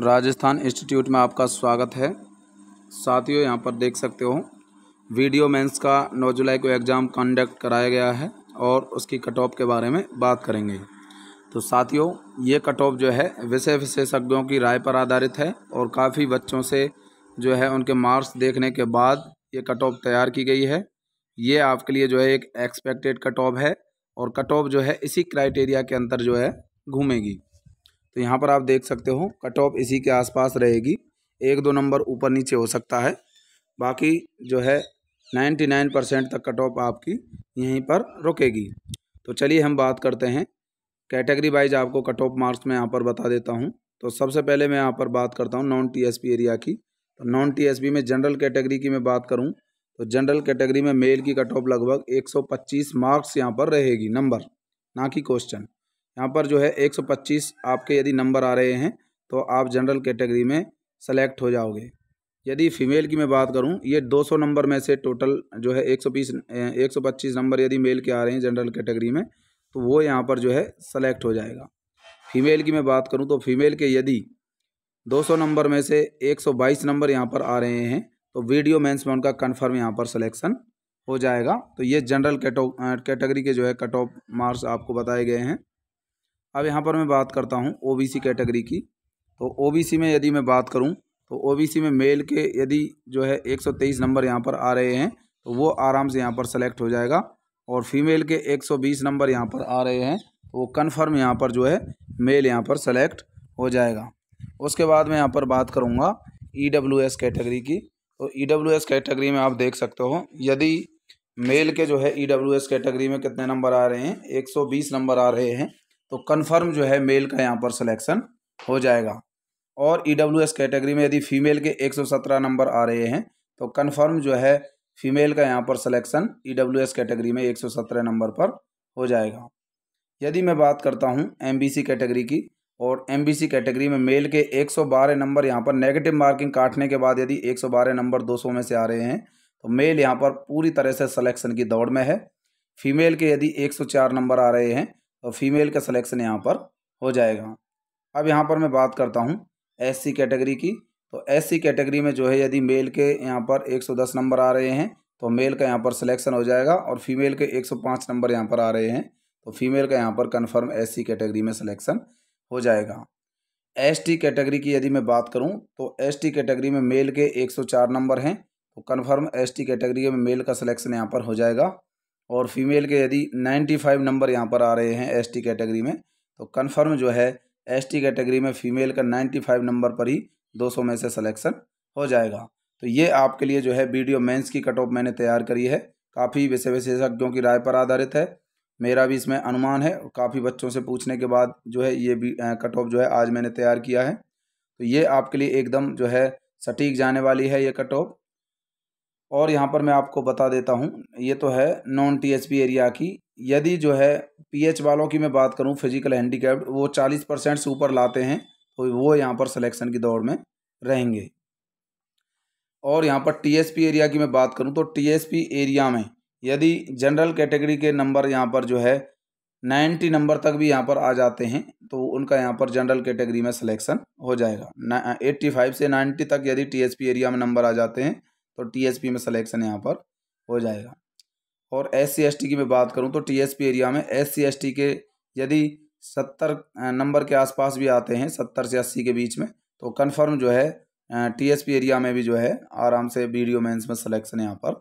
Rajasthan institute में आपका स्वागत है साथियों यहाँ पर देख सकते हो वीडियो मेंस का 9 जुलाई को एग्ज़ाम कंडक्ट कराया गया है और उसकी कट ऑफ के बारे में बात करेंगे तो साथियों ये कट ऑफ जो है विषय विशेषज्ञों की राय पर आधारित है और काफ़ी बच्चों से जो है उनके मार्क्स देखने के बाद ये कट ऑफ तैयार की गई है ये आपके लिए जो है एक एक्सपेक्टेड कट ऑफ है और कट ऑफ जो है इसी क्राइटेरिया के अंदर जो है घूमेगी तो यहाँ पर आप देख सकते हो कट ऑफ इसी के आसपास रहेगी एक दो नंबर ऊपर नीचे हो सकता है बाकी जो है 99 परसेंट तक कट ऑफ आपकी यहीं पर रुकेगी तो चलिए हम बात करते हैं कैटेगरी वाइज आपको कट ऑफ मार्क्स मैं यहाँ पर बता देता हूँ तो सबसे पहले मैं यहाँ पर बात करता हूँ नॉन पी एरिया की तो नॉन पी में जनरल कैटेगरी की मैं बात करूँ तो जनरल कैटेगरी में मेल की कट ऑफ लगभग 125 मार्क्स यहाँ पर रहेगी नंबर ना कि क्वेश्चन यहाँ पर जो है 125 आपके यदि नंबर आ रहे हैं तो आप जनरल कैटेगरी में सेलेक्ट हो जाओगे यदि फ़ीमेल की मैं बात करूँ ये 200 नंबर में से टोटल जो है 120 125 नंबर यदि मेल के आ रहे हैं जनरल कैटेगरी में तो वो यहाँ पर जो है सेलेक्ट हो जाएगा फ़ीमेल की मैं बात करूँ तो फ़ीमेल के यदि सौ नंबर में से बाईस नंबर यहाँ पर आ रहे हैं तो वीडियो मैंस में उनका कन्फर्म यहाँ पर सलेक्शन हो जाएगा तो ये जनरल कैटेगरी के जो है कट ऑफ मार्क्स आपको बताए गए हैं अब यहाँ पर मैं बात करता हूँ ओ कैटेगरी की तो ओ में यदि मैं बात करूँ तो ओ में मेल के यदि जो है 123 नंबर यहाँ पर आ रहे हैं तो वो आराम से यहाँ पर सेलेक्ट हो जाएगा और फीमेल के 120 नंबर यहाँ पर आ रहे हैं तो वो कन्फर्म यहाँ पर जो है मेल यहाँ पर सेलेक्ट हो जाएगा उसके बाद मैं यहाँ पर बात करूँगा ई e कैटेगरी की तो ई e कैटेगरी में आप देख सकते हो यदि मेल के जो है ई e कैटेगरी में कितने नंबर आ रहे हैं 120 नंबर आ रहे हैं तो कन्फर्म जो है मेल का यहाँ पर सिलेक्शन हो जाएगा और ई डब्ल्यू एस कैटेगरी में यदि फीमेल के एक नंबर आ रहे हैं तो कन्फर्म जो है फीमेल का यहाँ पर selection E W S category में एक नंबर पर हो जाएगा यदि मैं बात करता हूँ एम बी सी कैटेगरी की और एम बी सी कैटेगरी में मेल के 112 नंबर यहाँ पर नेगेटिव मार्किंग काटने के बाद यदि 112 नंबर 200 में से आ रहे हैं तो मेल यहाँ पर पूरी तरह से सिलेक्शन की दौड़ में है फीमेल के यदि 104 नंबर आ रहे हैं तो फीमेल का सिलेक्शन यहाँ पर हो जाएगा अब यहाँ पर मैं बात करता हूँ एस कैटेगरी की तो एस कैटेगरी में जो है यदि मेल के यहाँ पर 110 नंबर आ रहे हैं तो मेल का यहाँ पर सिलेक्शन हो जाएगा और फीमेल के 105 नंबर यहाँ पर आ रहे हैं तो फीमेल का यहाँ पर कन्फर्म एस कैटेगरी में सिलेक्शन हो जाएगा एस कैटेगरी की यदि मैं बात करूँ तो एस कैटेगरी में मेल के 104 नंबर हैं तो कन्फर्म एस कैटेगरी में मेल का सिलेक्शन यहाँ पर हो जाएगा और फीमेल के यदि नाइन्टी फाइव नंबर यहाँ पर आ रहे हैं एस टी कैटेगरी में तो कन्फर्म जो है एस टी कैटेगरी में फ़ीमेल का नाइन्टी फाइव नंबर पर ही दो सौ में से सलेक्शन हो जाएगा तो ये आपके लिए जो है वीडियो मेंस की कट ऑफ मैंने तैयार करी है काफ़ी विषय विशेषज्ञों की राय पर आधारित है मेरा भी इसमें अनुमान है और काफ़ी बच्चों से पूछने के बाद जो है ये कट ऑफ जो है आज मैंने तैयार किया है तो ये आपके लिए एकदम जो है सटीक जाने वाली है ये कट ऑफ और यहाँ पर मैं आपको बता देता हूँ ये तो है नॉन टी एरिया की यदि जो है पीएच वालों की मैं बात करूँ फिजिकल हैंडीकैप्ड वो चालीस परसेंट से ऊपर लाते हैं तो वो यहाँ पर सिलेक्शन की दौड़ में रहेंगे और यहाँ पर टी एरिया की मैं बात करूँ तो टी एरिया में यदि जनरल कैटेगरी के नंबर यहाँ पर जो है नाइन्टी नंबर तक भी यहाँ पर आ जाते हैं तो उनका यहाँ पर जनरल कैटेगरी में सिलेक्शन हो जाएगा एट्टी फाइव से नाइन्टी तक यदि टी एरिया में नंबर आ जाते हैं तो टीएसपी में सलेक्शन यहाँ पर हो जाएगा और एस सी की मैं बात करूँ तो टीएसपी एरिया में एस सी के यदि सत्तर नंबर के आसपास भी आते हैं सत्तर से अस्सी के बीच में तो कन्फर्म जो है टीएसपी एरिया में भी जो है आराम से वीडियो मेंस में सिलेक्शन यहाँ पर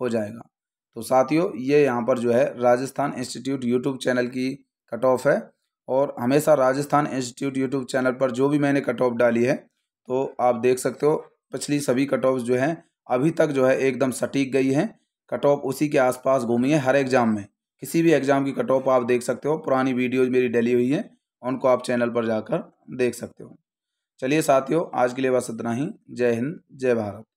हो जाएगा तो साथियों ये यहाँ पर जो है राजस्थान इंस्टीट्यूट यूट्यूब चैनल की कट ऑफ है और हमेशा राजस्थान इंस्टीट्यूट यूट्यूब चैनल पर जो भी मैंने कट ऑफ डाली है तो आप देख सकते हो पिछली सभी कट ऑफ जो हैं अभी तक जो है एकदम सटीक गई है कट ऑफ उसी के आसपास घूमी है हर एग्ज़ाम में किसी भी एग्ज़ाम की कट ऑफ आप देख सकते हो पुरानी वीडियोज मेरी डली हुई है उनको आप चैनल पर जाकर देख सकते हो चलिए साथियों आज के लिए बस इतना ही जय हिंद जय भारत